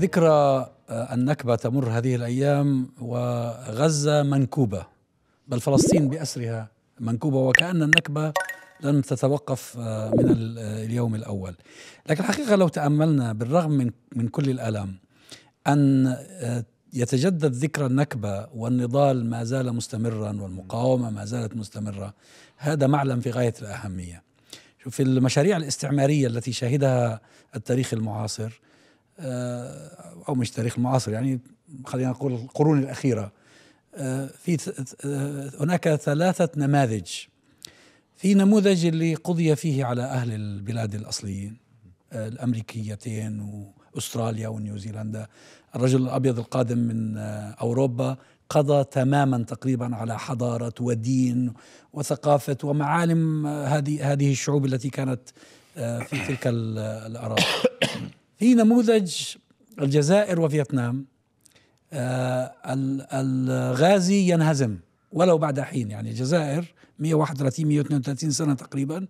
ذكرى آه، النكبة تمر هذه الأيام وغزة منكوبة بل فلسطين بأسرها منكوبة وكأن النكبة لم تتوقف آه، من آه، اليوم الأول لكن الحقيقة لو تأملنا بالرغم من, من كل الألم أن يتجدد ذكرى النكبة والنضال ما زال مستمرا والمقاومة ما زالت مستمرة هذا معلم في غاية الأهمية في المشاريع الاستعمارية التي شهدها التاريخ المعاصر آه، او مش تاريخ المعاصر يعني خلينا نقول القرون الاخيره آه، في هناك ثلاثه نماذج في نموذج اللي قضي فيه على اهل البلاد الاصليين آه، الامريكيتين واستراليا ونيوزيلندا الرجل الابيض القادم من اوروبا قضى تماما تقريبا على حضاره ودين وثقافه ومعالم هذه هذه الشعوب التي كانت في تلك الاراضي في نموذج الجزائر وفيتنام آه، الغازي ينهزم ولو بعد حين يعني الجزائر 131 132 سنه تقريبا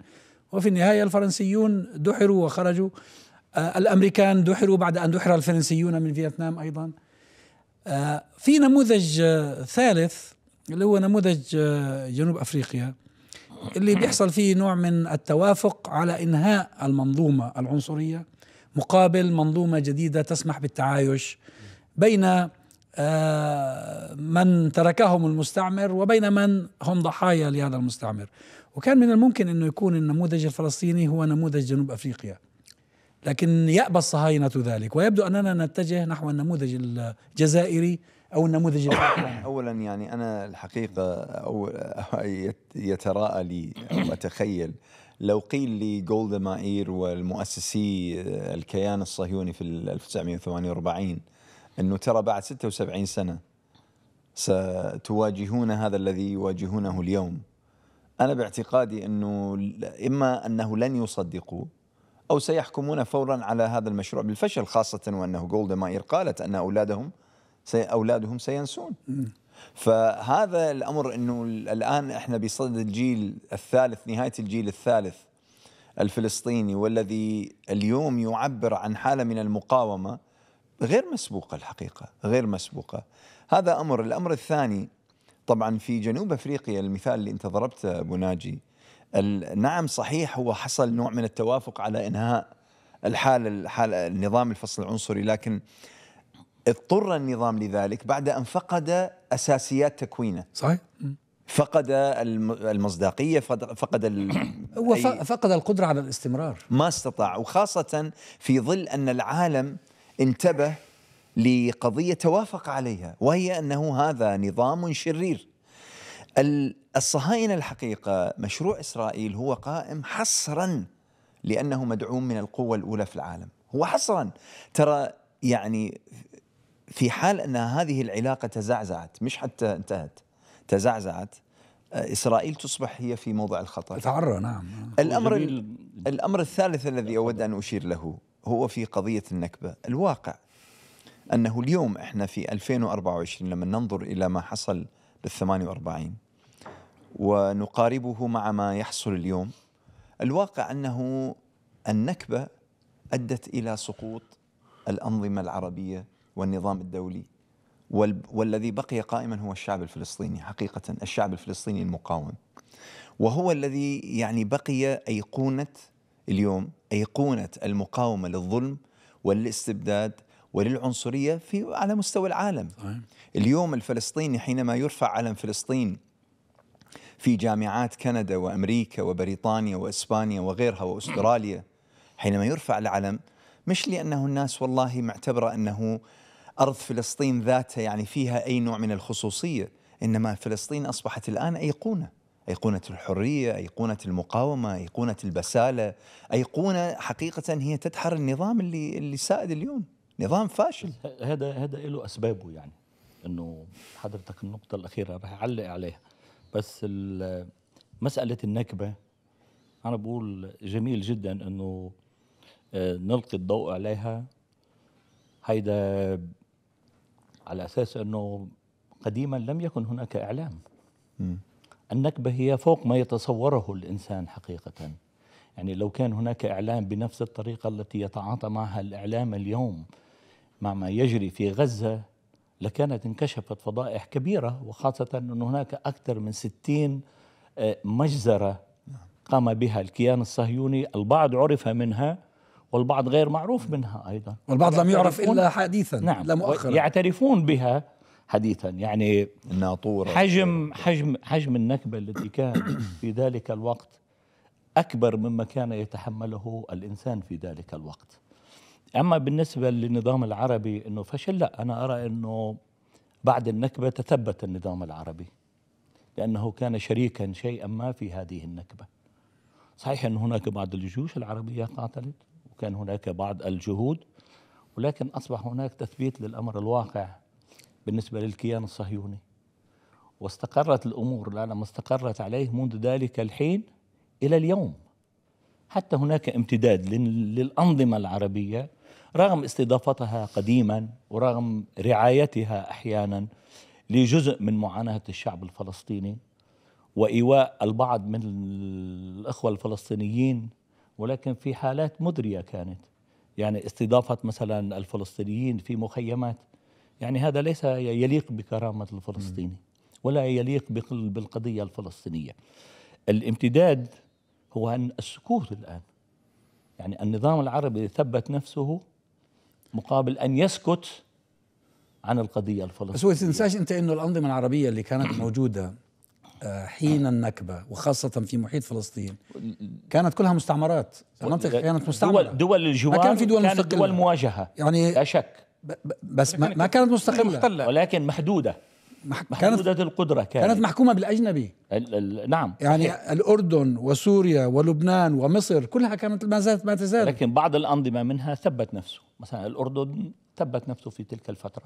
وفي النهايه الفرنسيون دحروا وخرجوا آه، الامريكان دحروا بعد ان دحر الفرنسيون من فيتنام ايضا آه، في نموذج ثالث اللي هو نموذج جنوب افريقيا اللي بيحصل فيه نوع من التوافق على انهاء المنظومه العنصريه مقابل منظومة جديدة تسمح بالتعايش بين آه، من تركهم المستعمر وبين من هم ضحايا لهذا المستعمر وكان من الممكن أنه يكون النموذج الفلسطيني هو نموذج جنوب أفريقيا لكن يأبى الصهاينة ذلك ويبدو أننا نتجه نحو النموذج الجزائري أو النموذج أولا يعني أنا الحقيقة أو يتراءى لي أو أتخيل لو قيل لي جولدا مائير والمؤسسي آه، الكيان الصهيوني في 1948 انه ترى بعد 76 سنه ستواجهون هذا الذي يواجهونه اليوم انا باعتقادي انه اما انه لن يصدقوا او سيحكمون فورا على هذا المشروع بالفشل خاصه وانه جولدا مائير قالت ان اولادهم سي اولادهم سينسون فهذا الامر انه الان احنا بصدد الجيل الثالث نهايه الجيل الثالث الفلسطيني والذي اليوم يعبر عن حاله من المقاومه غير مسبوقه الحقيقه غير مسبوقه هذا امر الامر الثاني طبعا في جنوب افريقيا المثال اللي انت ضربته ابو ناجي نعم صحيح هو حصل نوع من التوافق على انهاء الحاله الحاله النظام الفصل العنصري لكن اضطر النظام لذلك بعد أن فقد أساسيات تكوينه صحيح فقد المصداقية فقد ال... هو فقد القدرة على الاستمرار ما استطاع وخاصة في ظل أن العالم انتبه لقضية توافق عليها وهي أنه هذا نظام شرير الصهاينة الحقيقة مشروع إسرائيل هو قائم حصرا لأنه مدعوم من القوة الأولى في العالم هو حصرا ترى يعني في حال أن هذه العلاقة تزعزعت مش حتى انتهت تزعزعت آه، إسرائيل تصبح هي في موضع الخطر تعرى نعم الأمر, الأمر الثالث الذي أود أن أشير له هو في قضية النكبة الواقع أنه اليوم إحنا في 2024 لما ننظر إلى ما حصل بال 48 ونقاربه مع ما يحصل اليوم الواقع أنه النكبة أدت إلى سقوط الأنظمة العربية والنظام الدولي والذي بقي قائما هو الشعب الفلسطيني حقيقة الشعب الفلسطيني المقاوم وهو الذي يعني بقي أيقونة اليوم أيقونة المقاومة للظلم وللاستبداد وللعنصرية في على مستوى العالم اليوم الفلسطيني حينما يرفع علم فلسطين في جامعات كندا وأمريكا وبريطانيا وإسبانيا وغيرها وأستراليا حينما يرفع العلم مش لأنه الناس والله معتبرة أنه أرض فلسطين ذاتها يعني فيها أي نوع من الخصوصية إنما فلسطين أصبحت الآن أيقونة أيقونة الحرية أيقونة المقاومة أيقونة البسالة أيقونة حقيقة هي تدحر النظام اللي, اللي سائد اليوم نظام فاشل هذا هذا له أسبابه يعني أنه حضرتك النقطة الأخيرة رح أعلق عليها بس مسألة النكبة أنا بقول جميل جدا أنه آه، نلقي الضوء عليها هيدا على أساس أنه قديما لم يكن هناك إعلام م. النكبة هي فوق ما يتصوره الإنسان حقيقة يعني لو كان هناك إعلام بنفس الطريقة التي يتعاطى معها الإعلام اليوم مع ما يجري في غزة لكانت انكشفت فضائح كبيرة وخاصة أن هناك أكثر من ستين آه، مجزرة نعم. قام بها الكيان الصهيوني البعض عرف منها والبعض غير معروف منها أيضا والبعض لم يعرف إلا حديثا نعم لا مؤخرا يعترفون بها حديثا يعني الناطورة حجم حجم حجم النكبة التي كان في ذلك الوقت أكبر مما كان يتحمله الإنسان في ذلك الوقت أما بالنسبة للنظام العربي أنه فشل لا أنا أرى أنه بعد النكبة تثبت النظام العربي لأنه كان شريكا شيئا ما في هذه النكبة صحيح أن هناك بعض الجيوش العربية قاتلت وكان هناك بعض الجهود ولكن أصبح هناك تثبيت للأمر الواقع بالنسبة للكيان الصهيوني واستقرت الأمور ما استقرت عليه منذ ذلك الحين إلى اليوم حتى هناك امتداد للأنظمة العربية رغم استضافتها قديما ورغم رعايتها أحيانا لجزء من معاناة الشعب الفلسطيني وإيواء البعض من الأخوة الفلسطينيين ولكن في حالات مدرية كانت يعني استضافة مثلا الفلسطينيين في مخيمات يعني هذا ليس يليق بكرامة الفلسطيني ولا يليق بالقضية الفلسطينية الامتداد هو أن السكوت الآن يعني النظام العربي ثبت نفسه مقابل أن يسكت عن القضية الفلسطينية بس ما تنساش أنت أنه الأنظمة العربية اللي كانت موجودة آه، حين النكبة وخاصة في محيط فلسطين كانت كلها مستعمرات المنطقة كانت مستعمرة دول, دول الجوار ما كان في دول كانت دول مواجهة يعني لا شك بس ما, ما كانت مستقلة محتلة. ولكن محدودة محدودة كانت القدرة كانت, كانت محكومة بالأجنبي ال ال نعم يعني صحيح. الأردن وسوريا ولبنان ومصر كلها كانت ما زالت ما تزال لكن بعض الأنظمة منها ثبت نفسه مثلا الأردن ثبت نفسه في تلك الفترة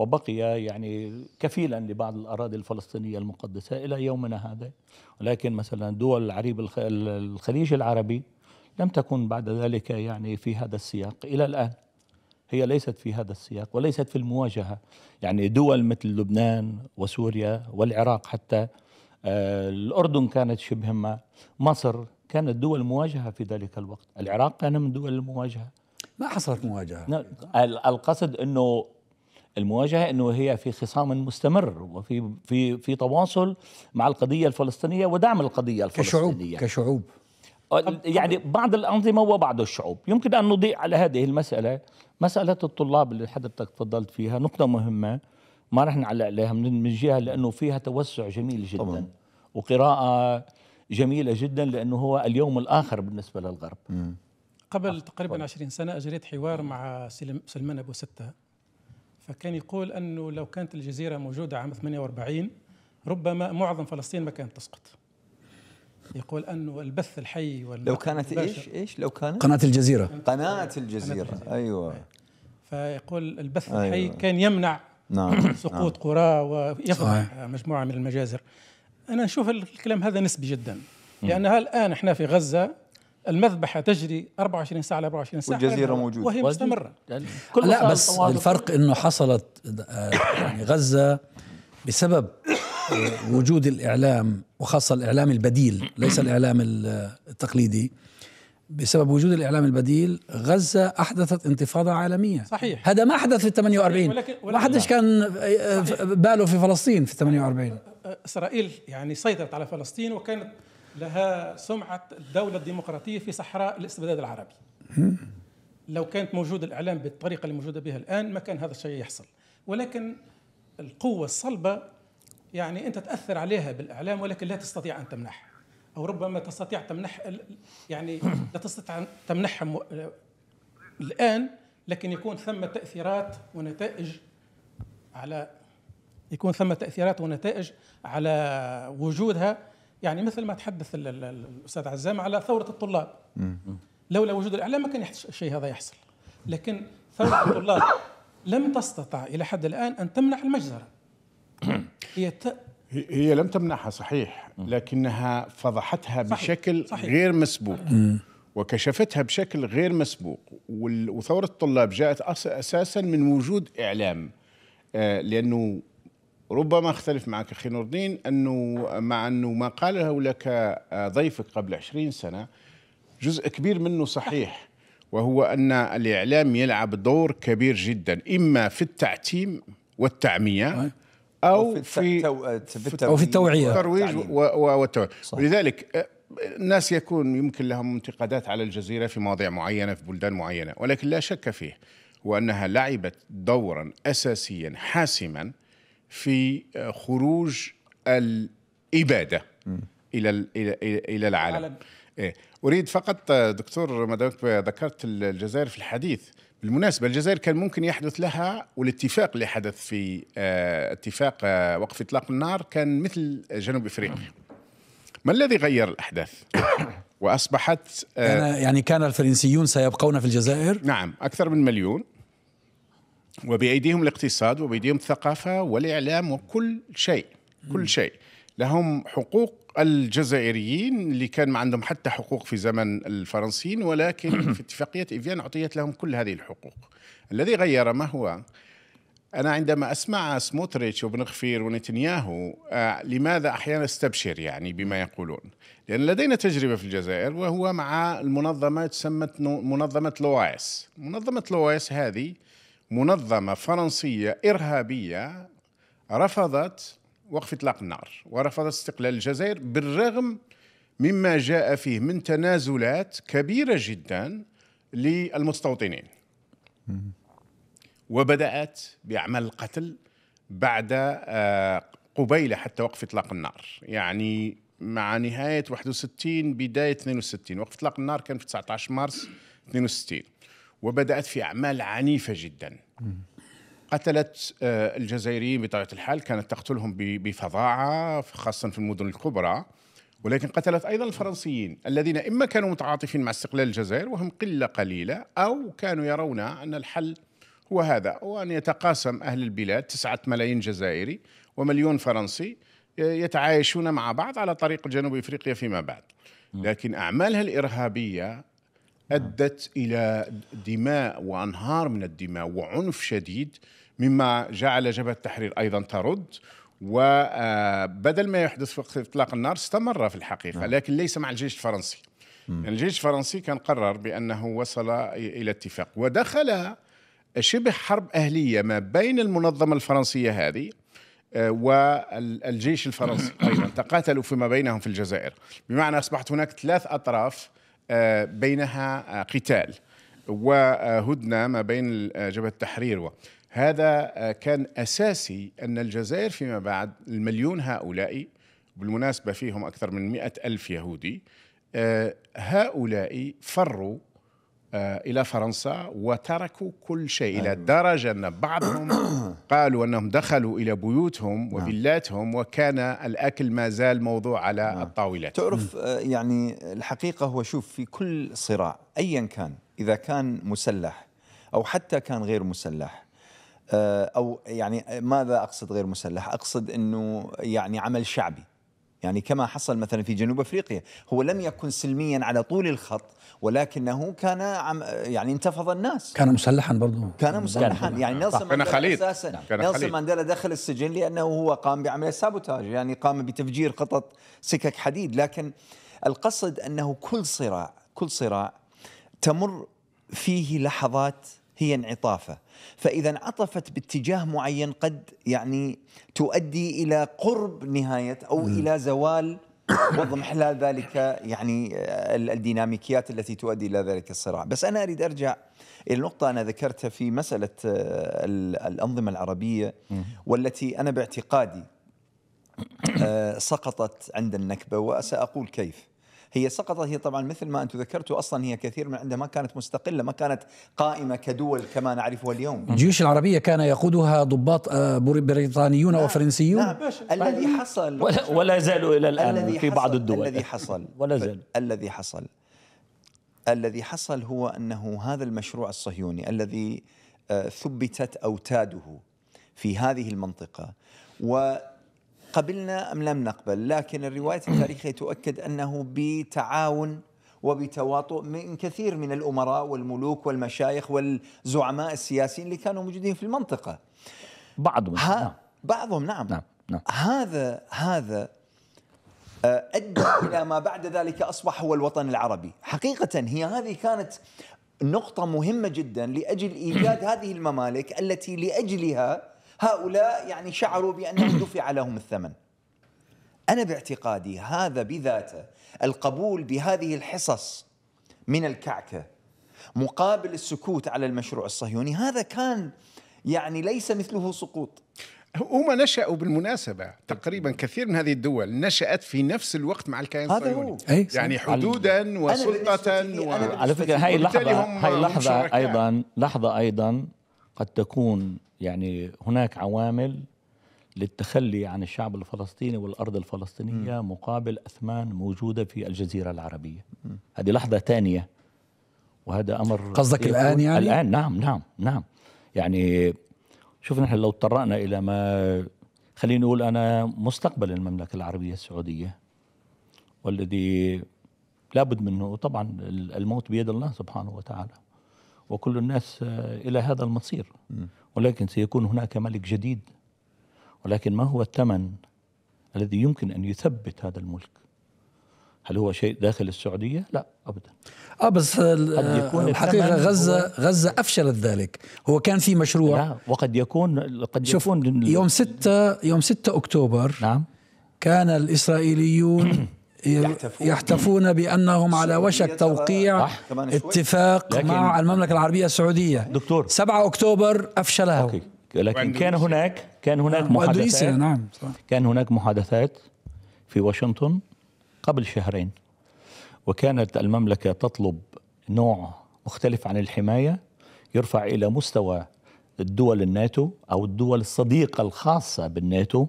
وبقي يعني كفيلا لبعض الأراضي الفلسطينية المقدسة إلى يومنا هذا ولكن مثلا دول العريب الخليج العربي لم تكن بعد ذلك يعني في هذا السياق إلى الآن هي ليست في هذا السياق وليست في المواجهة يعني دول مثل لبنان وسوريا والعراق حتى آه، الأردن كانت شبه ما مصر كانت دول مواجهة في ذلك الوقت العراق كان من دول المواجهة ما حصلت مواجهة القصد أنه المواجهه انه هي في خصام مستمر وفي في في تواصل مع القضيه الفلسطينيه ودعم القضيه الفلسطينيه كشعوب كشعوب أه، يعني بعض الانظمه وبعض الشعوب يمكن ان نضيء على هذه المساله مساله الطلاب اللي حضرتك تفضلت فيها نقطه مهمه ما راح نعلق عليها من جهه لانه فيها توسع جميل جدا طبعا. وقراءه جميله جدا لانه هو اليوم الاخر بالنسبه للغرب م. قبل تقريبا 20 سنه اجريت حوار مع سلمان ابو سته فكان يقول أنه لو كانت الجزيرة موجودة عام 48 ربما معظم فلسطين ما كانت تسقط يقول انه البث الحي وال لو كانت ايش ايش لو كانت قناه الجزيره قناه الجزيره, الجزيرة. ايوه فيقول البث أيوة. الحي كان يمنع نعم. سقوط نعم. قرى ويفضح مجموعه من المجازر انا اشوف الكلام هذا نسبي جدا لانها الان احنا في غزه المذبحه تجري 24 ساعه على 24 ساعه والجزيره موجوده وهي مستمره يعني لا بس الفرق انه حصلت آه، يعني غزه بسبب آه، وجود الاعلام وخاصه الاعلام البديل ليس الاعلام آه، التقليدي بسبب وجود الاعلام البديل غزه احدثت انتفاضه عالميه صحيح هذا ما حدث في 48 ولكن ولكن ما حدش كان صحيح. باله في فلسطين في 48 اسرائيل يعني سيطرت على فلسطين وكانت لها سمعة الدولة الديمقراطية في صحراء الاستبداد العربي لو كانت موجودة الإعلام بالطريقة اللي موجودة بها الآن ما كان هذا الشيء يحصل ولكن القوة الصلبة يعني أنت تأثر عليها بالإعلام ولكن لا تستطيع أن تمنحها أو ربما تستطيع تمنح يعني لا تستطيع تمنحها الآن لكن يكون ثمة تأثيرات ونتائج على يكون ثمة تأثيرات ونتائج على وجودها يعني مثل ما تحدث الاستاذ عزام على ثوره الطلاب لولا وجود الاعلام ما كان الشيء هذا يحصل لكن ثوره الطلاب لم تستطع الى حد الان ان تمنع المجزره هي ت... هي لم تمنعها صحيح لكنها فضحتها صحيح بشكل صحيح غير مسبوق وكشفتها بشكل غير مسبوق وثورة الطلاب جاءت أساسا من وجود إعلام آه، لأنه ربما اختلف معك اخي نور الدين انه مع انه ما قاله لك آه، ضيفك قبل 20 سنه جزء كبير منه صحيح وهو ان الاعلام يلعب دور كبير جدا اما في التعتيم والتعميه او في آه، او في التوعيه الترويج ولذلك آه، الناس يكون يمكن لهم انتقادات على الجزيره في مواضيع معينه في بلدان معينه ولكن لا شك فيه وانها لعبت دورا اساسيا حاسما في آه، خروج الاباده الى الى الى العالم, إيه. اريد فقط آه، دكتور ما دامك ذكرت الجزائر في الحديث بالمناسبه الجزائر كان ممكن يحدث لها والاتفاق اللي حدث في آه، اتفاق وقف اطلاق النار كان مثل جنوب افريقيا ما الذي غير الاحداث واصبحت يعني كان الفرنسيون سيبقون في الجزائر نعم اكثر من مليون وبأيديهم الاقتصاد وبأيديهم الثقافة والإعلام وكل شيء كل شيء لهم حقوق الجزائريين اللي كان ما عندهم حتى حقوق في زمن الفرنسيين ولكن في اتفاقية إيفيان أعطيت لهم كل هذه الحقوق الذي غير ما هو أنا عندما أسمع سموتريتش وبن غفير ونتنياهو آه لماذا أحيانا استبشر يعني بما يقولون لأن لدينا تجربة في الجزائر وهو مع المنظمة تسمى منظمة لوايس منظمة لوايس هذه منظمة فرنسية إرهابية رفضت وقف إطلاق النار ورفضت استقلال الجزائر بالرغم مما جاء فيه من تنازلات كبيرة جدا للمستوطنين وبدأت بأعمال القتل بعد آه، قبيل حتى وقف إطلاق النار يعني مع نهاية 61 بداية 62 وقف إطلاق النار كان في 19 مارس 62 وبدأت في أعمال عنيفة جدا قتلت آه، الجزائريين بطبيعة الحال كانت تقتلهم بفظاعة خاصة في المدن الكبرى ولكن قتلت أيضا الفرنسيين الذين إما كانوا متعاطفين مع استقلال الجزائر وهم قلة قليلة أو كانوا يرون أن الحل هو هذا وأن يتقاسم أهل البلاد تسعة ملايين جزائري ومليون فرنسي آه، يتعايشون مع بعض على طريق جنوب افريقيا فيما بعد نعم. لكن اعمالها الارهابيه ادت الى دماء وانهار من الدماء وعنف شديد مما جعل جبهه التحرير ايضا ترد وبدل آه، ما يحدث في اطلاق النار استمر في الحقيقه نعم. لكن ليس مع الجيش الفرنسي يعني الجيش الفرنسي كان قرر بانه وصل الى اتفاق ودخل شبه حرب اهليه ما بين المنظمه الفرنسيه هذه آه، والجيش الفرنسي ايضا تقاتلوا فيما بينهم في الجزائر بمعنى اصبحت هناك ثلاث اطراف بينها قتال وهدنه ما بين جبهه التحرير هذا كان اساسي ان الجزائر فيما بعد المليون هؤلاء بالمناسبه فيهم اكثر من مئة ألف يهودي آه، هؤلاء فروا آه، الى فرنسا وتركوا كل شيء الى أيوة. درجه ان بعضهم قالوا انهم دخلوا الى بيوتهم نعم. وفيلاتهم وكان الاكل ما زال موضوع على نعم. الطاولات تعرف آه، يعني الحقيقه هو شوف في كل صراع ايا كان اذا كان مسلح او حتى كان غير مسلح آه، او يعني ماذا اقصد غير مسلح اقصد انه يعني عمل شعبي يعني كما حصل مثلا في جنوب افريقيا هو لم يكن سلميا على طول الخط ولكنه كان عم يعني انتفض الناس كان مسلحا برضه كان مسلحا يعني نيلسون كان خليط اساسا نيلسون مانديلا دخل السجن لانه هو قام بعمليه سابوتاج يعني قام بتفجير قطط سكك حديد لكن القصد انه كل صراع كل صراع تمر فيه لحظات هي انعطافه فاذا انعطفت باتجاه معين قد يعني تؤدي الى قرب نهايه او م. الى زوال واضمحلال ذلك يعني الديناميكيات التي تؤدي الى ذلك الصراع، بس انا اريد ارجع الى نقطه انا ذكرتها في مساله الانظمه العربيه والتي انا باعتقادي آه، سقطت عند النكبه وساقول كيف. هي سقطت هي طبعا مثل ما انتم ذكرتوا اصلا هي كثير من عندها ما كانت مستقله ما كانت قائمه كدول كما نعرفها اليوم الجيوش العربيه كان يقودها ضباط آه، بريطانيون نعم وفرنسيون نعم الذي حصل ولا, ولا زالوا الى الان في بعض الدول الذي حصل ولا زال الذي حصل الذي حصل هو انه هذا المشروع الصهيوني الذي آه، ثبتت اوتاده في هذه المنطقه و قبلنا أم لم نقبل لكن الرواية التاريخية تؤكد أنه بتعاون وبتواطؤ من كثير من الأمراء والملوك والمشايخ والزعماء السياسيين اللي كانوا موجودين في المنطقة بعضهم نعم. بعضهم نعم. نعم. نعم هذا هذا آه، أدى إلى ما بعد ذلك أصبح هو الوطن العربي حقيقة هي هذه كانت نقطة مهمة جدا لأجل إيجاد هذه الممالك التي لأجلها هؤلاء يعني شعروا بأنهم دفع لهم الثمن أنا باعتقادي هذا بذاته القبول بهذه الحصص من الكعكة مقابل السكوت على المشروع الصهيوني هذا كان يعني ليس مثله سقوط هم نشأوا بالمناسبة تقريبا كثير من هذه الدول نشأت في نفس الوقت مع الكيان الصهيوني يعني حدودا وسلطة و... على فكرة هاي اللحظة هاي اللحظة أيضا لحظة أيضا قد تكون يعني هناك عوامل للتخلي عن الشعب الفلسطيني والأرض الفلسطينية م. مقابل أثمان موجودة في الجزيرة العربية م. هذه لحظة ثانية وهذا أمر قصدك الآن يعني؟ الآن نعم نعم نعم يعني شوف نحن لو تطرقنا إلى ما خلينا نقول أنا مستقبل المملكة العربية السعودية والذي لابد منه طبعا الموت بيد الله سبحانه وتعالى وكل الناس إلى هذا المصير م. ولكن سيكون هناك ملك جديد ولكن ما هو الثمن الذي يمكن أن يثبت هذا الملك هل هو شيء داخل السعودية؟ لا أبدا آه بس يكون الحقيقة آه، غزة غزة أفشلت ذلك هو كان في مشروع لا وقد يكون قد شوف يكون يوم 6 يوم 6 أكتوبر نعم كان الإسرائيليون يحتفون بأنهم على وشك توقيع اتفاق مع المملكة العربية السعودية دكتور 7 أكتوبر أفشلها أوكي. لكن كان هناك كان هناك محادثات نعم كان هناك محادثات في واشنطن قبل شهرين وكانت المملكة تطلب نوع مختلف عن الحماية يرفع إلى مستوى الدول الناتو أو الدول الصديقة الخاصة بالناتو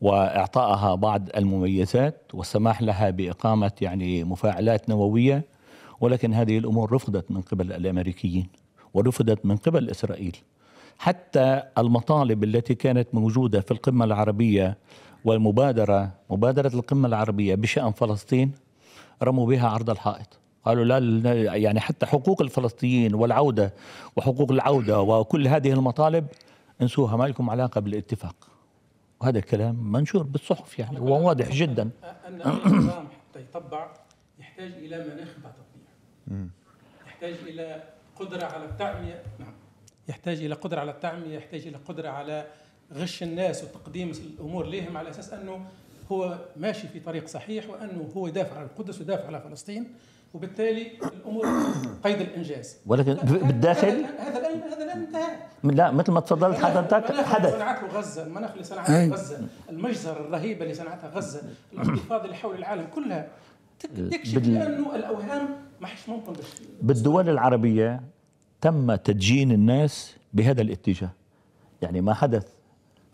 واعطائها بعض المميزات والسماح لها باقامه يعني مفاعلات نوويه ولكن هذه الامور رفضت من قبل الامريكيين ورفضت من قبل اسرائيل حتى المطالب التي كانت موجوده في القمه العربيه والمبادره مبادره القمه العربيه بشان فلسطين رموا بها عرض الحائط قالوا لا يعني حتى حقوق الفلسطينيين والعوده وحقوق العوده وكل هذه المطالب انسوها ما لكم علاقه بالاتفاق وهذا الكلام منشور بالصحف يعني وواضح جدا ان النظام حتى يطبع يحتاج الى مناخ تطبيع يحتاج الى قدره على التعميه نعم يحتاج الى قدره على التعميه يحتاج الى قدره على غش الناس وتقديم الامور لهم على اساس انه هو ماشي في طريق صحيح وانه هو يدافع عن القدس ويدافع على فلسطين وبالتالي الامور قيد الانجاز ولكن بالداخل هذا الان هذا الان انتهى لا مثل ما تفضلت حضرتك حدث صنعته غزه المناخ اللي صنعته غزه المجزره الرهيبه اللي صنعتها غزه الاحتفاظ اللي حول العالم كلها تكشف بال... انه الاوهام ما حش ممكن بالدول العربيه تم تدجين الناس بهذا الاتجاه يعني ما حدث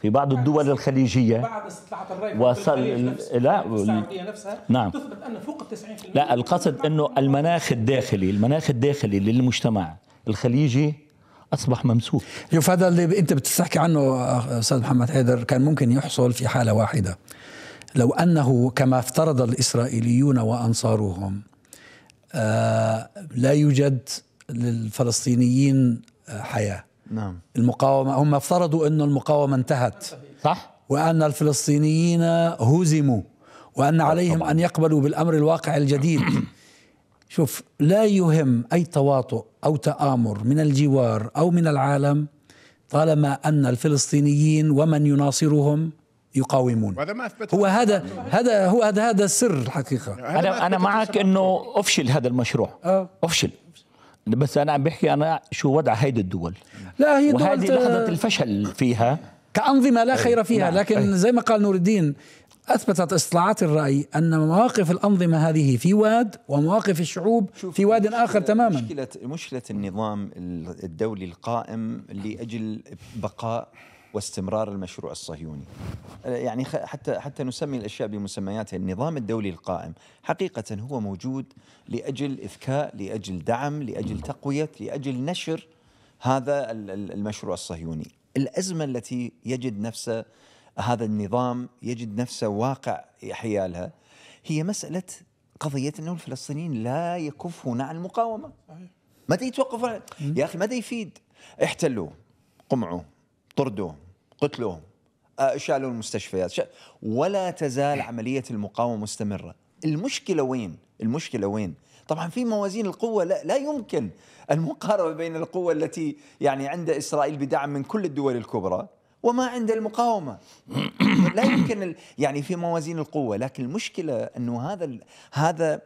في بعض الدول الخليجية بعد استطلاعات الرأي وصل لا السعودية نفسها نعم تثبت أن فوق ال 90% لا القصد أنه المناخ الداخلي المناخ الداخلي للمجتمع الخليجي اصبح ممسوك شوف هذا اللي انت بتستحكي عنه استاذ محمد حيدر كان ممكن يحصل في حاله واحده لو انه كما افترض الاسرائيليون وانصارهم آه لا يوجد للفلسطينيين آه، حياه نعم المقاومة هم افترضوا أن المقاومة انتهت صح وأن الفلسطينيين هزموا وأن عليهم طبعا. أن يقبلوا بالأمر الواقع الجديد شوف لا يهم أي تواطؤ أو تآمر من الجوار أو من العالم طالما أن الفلسطينيين ومن يناصرهم يقاومون ما أثبت هو هذا هذا هو هذا هذا السر الحقيقة أنا أنا معك إنه أفشل هذا المشروع أه. أفشل بس انا عم بحكي انا شو وضع هيدي الدول لا هي وهذه لحظة الفشل فيها كأنظمة لا خير فيها نعم، لكن زي ما قال نور الدين أثبتت إصلاحات الرأي أن مواقف الأنظمة هذه في واد ومواقف الشعوب في واد آخر تماما مشكلة, مشكلة النظام الدولي القائم لأجل بقاء واستمرار المشروع الصهيوني يعني حتى حتى نسمي الاشياء بمسمياتها النظام الدولي القائم حقيقه هو موجود لاجل اذكاء لاجل دعم لاجل تقويه لاجل نشر هذا المشروع الصهيوني الأزمة التي يجد نفسه هذا النظام يجد نفسه واقع حيالها هي مسألة قضية أنه الفلسطينيين لا يكفون عن المقاومة متى يتوقفوا يا أخي متى يفيد احتلوا قمعوا طردوا قتلوا آه، شالوا المستشفيات شال ولا تزال عملية المقاومة مستمرة المشكلة وين المشكلة وين طبعا في موازين القوة لا, لا يمكن المقاربة بين القوة التي يعني عند إسرائيل بدعم من كل الدول الكبرى وما عند المقاومة لا يمكن يعني في موازين القوة لكن المشكلة أنه هذا هذا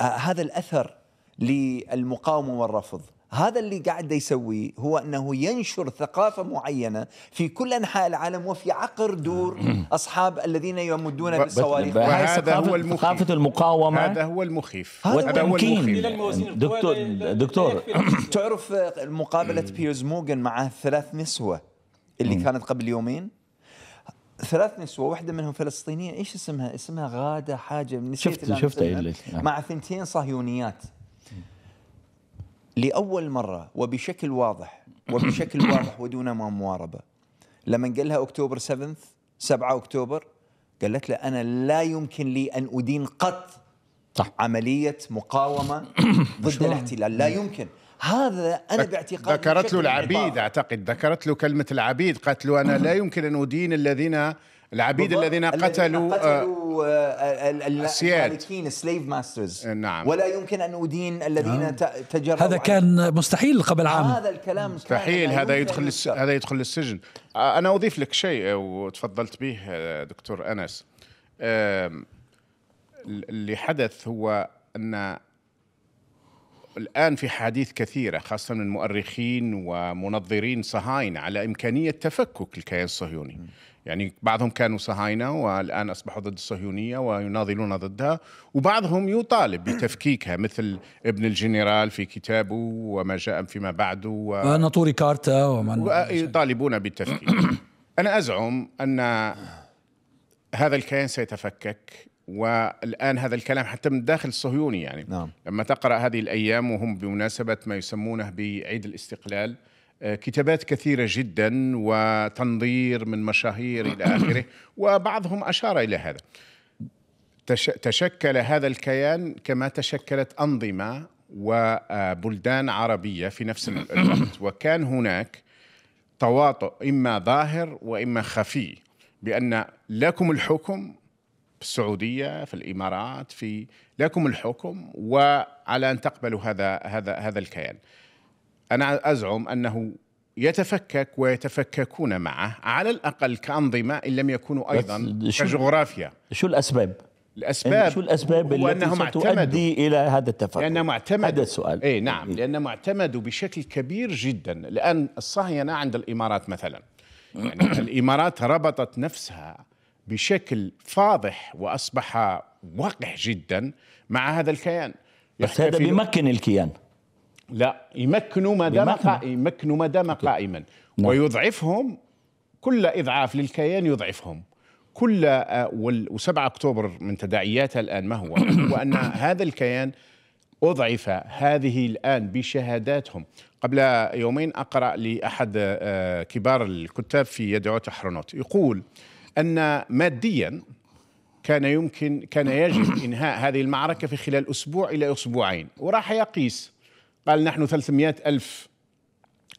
آه، هذا الأثر للمقاومة والرفض هذا اللي قاعد يسويه هو انه ينشر ثقافه معينه في كل انحاء العالم وفي عقر دور اصحاب الذين يمدون بالصواريخ هذا هو المخيف ثقافه المقاومه هذا هو المخيف هذا هو المخيف دكتور دكتور تعرف مقابله بيرز موغن مع ثلاث نسوه اللي كانت قبل يومين ثلاث نسوة واحدة منهم فلسطينية إيش اسمها اسمها غادة حاجة نسيت شفت شفت آه. مع ثنتين صهيونيات لاول مره وبشكل واضح وبشكل واضح ودون ما مواربه لما قال لها اكتوبر 7 7 اكتوبر قالت له انا لا يمكن لي ان ادين قط صح. عمليه مقاومه ضد الاحتلال لا يمكن هذا انا باعتقادي ذكرت له العبيد اعتقد ذكرت له كلمه العبيد قالت له انا لا يمكن ان ادين الذين العبيد الذين قتلوا قتلوا آه، آه، المالكين سليف ماسترز آه، نعم ولا يمكن ان ادين الذين نعم. تجروا هذا كان مستحيل قبل عام هذا الكلام مستحيل يعني هذا يدخل هذا يدخل السجن انا اضيف لك شيء وتفضلت به دكتور انس اللي حدث هو ان الآن في حديث كثيرة خاصة من مؤرخين ومنظرين صهاينة على إمكانية تفكك الكيان الصهيوني يعني بعضهم كانوا صهاينة والآن أصبحوا ضد الصهيونية ويناضلون ضدها وبعضهم يطالب بتفكيكها مثل ابن الجنرال في كتابه وما جاء فيما بعده و... ناطوري كارتا ومن يطالبون بالتفكيك أنا أزعم أن هذا الكيان سيتفكك والان هذا الكلام حتى من داخل الصهيوني يعني نعم. لما تقرا هذه الايام وهم بمناسبه ما يسمونه بعيد الاستقلال آه، كتابات كثيرة جدا وتنظير من مشاهير إلى آخره وبعضهم أشار إلى هذا تشكل هذا الكيان كما تشكلت أنظمة وبلدان عربية في نفس الوقت وكان هناك تواطؤ إما ظاهر وإما خفي بأن لكم الحكم في السعودية في الإمارات في لكم الحكم وعلى أن تقبلوا هذا هذا هذا الكيان أنا أزعم أنه يتفكك ويتفككون معه على الأقل كأنظمة إن لم يكونوا أيضا شو كجغرافيا شو الأسباب؟ الأسباب يعني شو الأسباب التي ستؤدي إلى هذا التفكك؟ لأنهم اعتمدوا هذا السؤال إيه نعم إيه. لأنهم اعتمدوا بشكل كبير جدا الآن الصهيونه عند الإمارات مثلا يعني الإمارات ربطت نفسها بشكل فاضح وأصبح وقح جدا مع هذا الكيان بس هذا بيمكن الكيان لا يمكنوا ما دام يمكنوا ما دام قائما نعم. ويضعفهم كل اضعاف للكيان يضعفهم كل آه، و7 اكتوبر من تداعياتها الان ما هو؟ هو ان هذا الكيان أضعف هذه الآن بشهاداتهم قبل يومين أقرأ لأحد آه، كبار الكتاب في يدعو تحرنوت يقول أن ماديا كان يمكن كان يجب إنهاء هذه المعركة في خلال أسبوع إلى أسبوعين وراح يقيس قال نحن 300 ألف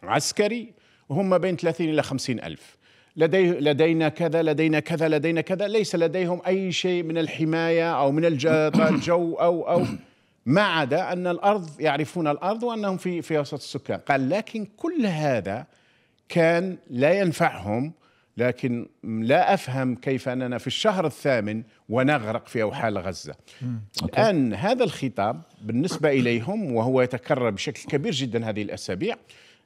عسكري وهم بين 30 إلى 50 ألف لدي لدينا كذا لدينا كذا لدينا كذا ليس لديهم أي شيء من الحماية أو من الجو أو أو ما عدا أن الأرض يعرفون الأرض وأنهم في في وسط السكان قال لكن كل هذا كان لا ينفعهم لكن لا افهم كيف اننا في الشهر الثامن ونغرق في اوحال غزه. الان هذا الخطاب بالنسبه اليهم وهو يتكرر بشكل كبير جدا هذه الاسابيع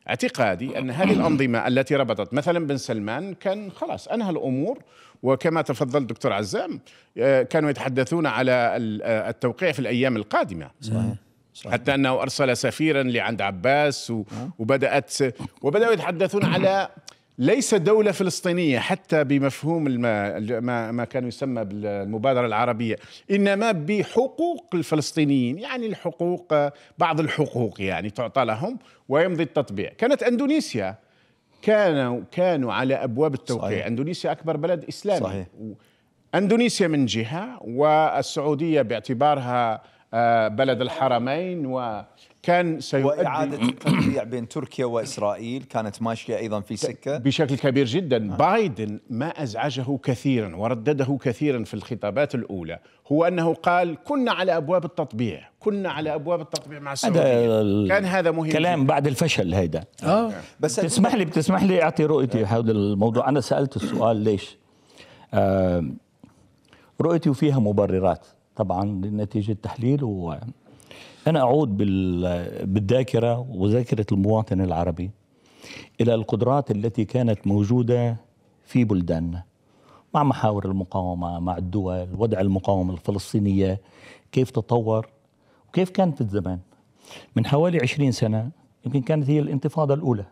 اعتقادي ان هذه الانظمه التي ربطت مثلا بن سلمان كان خلاص انهى الامور وكما تفضل دكتور عزام آه، كانوا يتحدثون على آه، التوقيع في الايام القادمه. صحيح. صحيح. حتى انه ارسل سفيرا لعند عباس آه. وبدات وبداوا يتحدثون على ليس دولة فلسطينية حتى بمفهوم ما ما كان يسمى بالمبادرة العربية إنما بحقوق الفلسطينيين يعني الحقوق بعض الحقوق يعني تعطى لهم ويمضي التطبيع كانت أندونيسيا كانوا كانوا على أبواب التوقيع صحيح. أندونيسيا أكبر بلد إسلامي صحيح. أندونيسيا من جهة والسعودية باعتبارها آه، بلد الحرمين و كان سيؤدي وإعادة التطبيع بين تركيا وإسرائيل كانت ماشية أيضا في سكة بشكل كبير جدا آه. بايدن ما أزعجه كثيرا وردده كثيرا في الخطابات الأولى هو أنه قال كنا على أبواب التطبيع كنا على أبواب التطبيع مع السعودية كان هذا مهم كلام جداً. بعد الفشل هيدا آه. آه. بس بتسمح لي بتسمح لي أعطي رؤيتي حول الموضوع أنا سألت السؤال ليش آه رؤيتي وفيها مبررات طبعا نتيجة تحليل و أنا أعود بالذاكرة وذاكرة المواطن العربي إلى القدرات التي كانت موجودة في بلداننا مع محاور المقاومة مع الدول وضع المقاومة الفلسطينية كيف تطور وكيف كان في الزمان من حوالي 20 سنة يمكن كانت هي الانتفاضة الأولى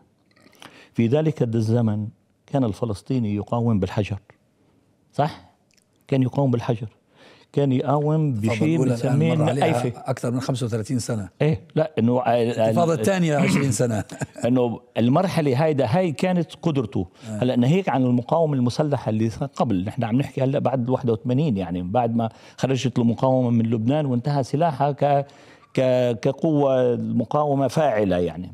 في ذلك الزمن كان الفلسطيني يقاوم بالحجر صح؟ كان يقاوم بالحجر كان يقاوم بشيء بنسميه النقيفة اكثر من 35 سنه ايه لا انه الانتفاضه الثانيه 20 سنه انه المرحله هيدا هي كانت قدرته آه. هلا ناهيك عن المقاومه المسلحه اللي قبل نحن عم نحكي هلا بعد 81 يعني بعد ما خرجت المقاومه من لبنان وانتهى سلاحها ك كقوه مقاومه فاعله يعني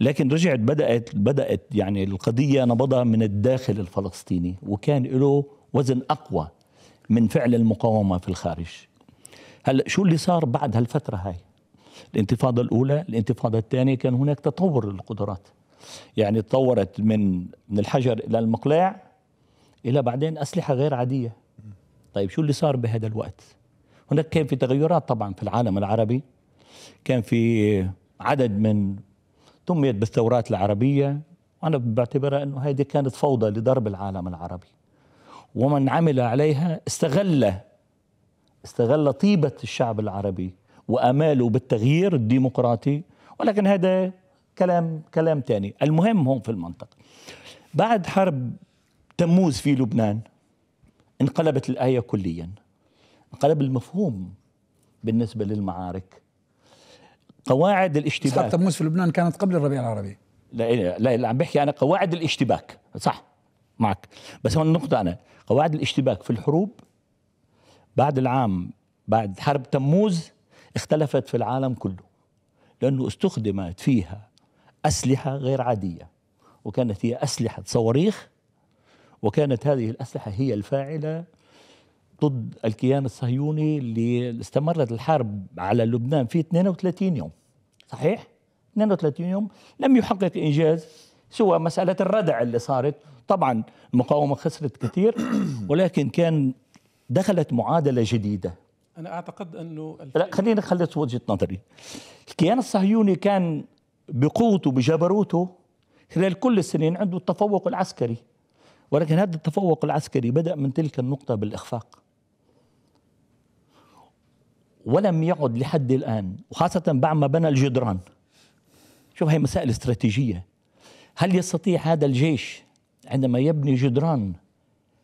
لكن رجعت بدات بدات يعني القضيه نبضها من الداخل الفلسطيني وكان له وزن اقوى من فعل المقاومه في الخارج هلا شو اللي صار بعد هالفتره هاي الانتفاضه الاولى الانتفاضه الثانيه كان هناك تطور للقدرات يعني تطورت من من الحجر الى المقلاع الى بعدين اسلحه غير عاديه طيب شو اللي صار بهذا الوقت هناك كان في تغيرات طبعا في العالم العربي كان في عدد من سميت بالثورات العربيه وانا بعتبرها انه هذه كانت فوضى لضرب العالم العربي ومن عمل عليها استغل استغل طيبة الشعب العربي وأماله بالتغيير الديمقراطي ولكن هذا كلام كلام تاني المهم هون في المنطقة بعد حرب تموز في لبنان انقلبت الآية كليا انقلب المفهوم بالنسبة للمعارك قواعد الاشتباك حرب تموز في لبنان كانت قبل الربيع العربي لا إيه، لا, لا عم بحكي أنا قواعد الاشتباك صح معك بس هون النقطة أنا قواعد الاشتباك في الحروب بعد العام بعد حرب تموز اختلفت في العالم كله لأنه استخدمت فيها أسلحة غير عادية وكانت هي أسلحة صواريخ وكانت هذه الأسلحة هي الفاعلة ضد الكيان الصهيوني اللي استمرت الحرب على لبنان في 32 يوم صحيح؟ 32 يوم لم يحقق إنجاز سوى مسألة الردع اللي صارت طبعا المقاومة خسرت كثير ولكن كان دخلت معادلة جديدة أنا أعتقد أنه لا خلينا خلص وجهة نظري الكيان الصهيوني كان بقوته بجبروته خلال كل السنين عنده التفوق العسكري ولكن هذا التفوق العسكري بدأ من تلك النقطة بالإخفاق ولم يعد لحد الآن وخاصة بعد ما بنى الجدران شوف هي مسائل استراتيجية هل يستطيع هذا الجيش عندما يبني جدران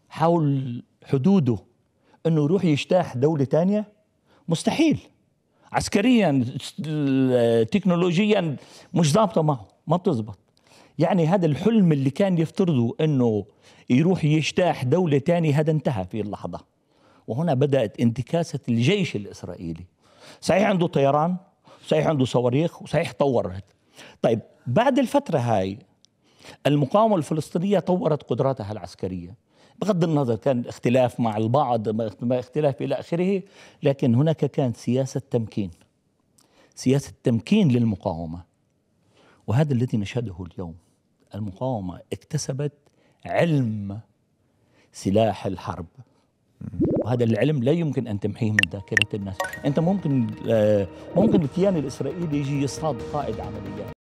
حول حدوده انه يروح يجتاح دوله ثانيه؟ مستحيل عسكريا تكنولوجيا مش ضابطه معه ما بتزبط يعني هذا الحلم اللي كان يفترضه انه يروح يجتاح دوله ثانيه هذا انتهى في اللحظه وهنا بدات انتكاسه الجيش الاسرائيلي صحيح عنده طيران صحيح عنده صواريخ وصحيح طورت طيب بعد الفتره هاي المقاومة الفلسطينية طورت قدراتها العسكرية بغض النظر كان اختلاف مع البعض ما اختلاف إلى آخره لكن هناك كانت سياسة تمكين سياسة تمكين للمقاومة وهذا الذي نشهده اليوم المقاومة اكتسبت علم سلاح الحرب وهذا العلم لا يمكن ان تمحيه من ذاكره الناس انت ممكن آه، ممكن الكيان الاسرائيلي يجي يصطاد قائد عمليات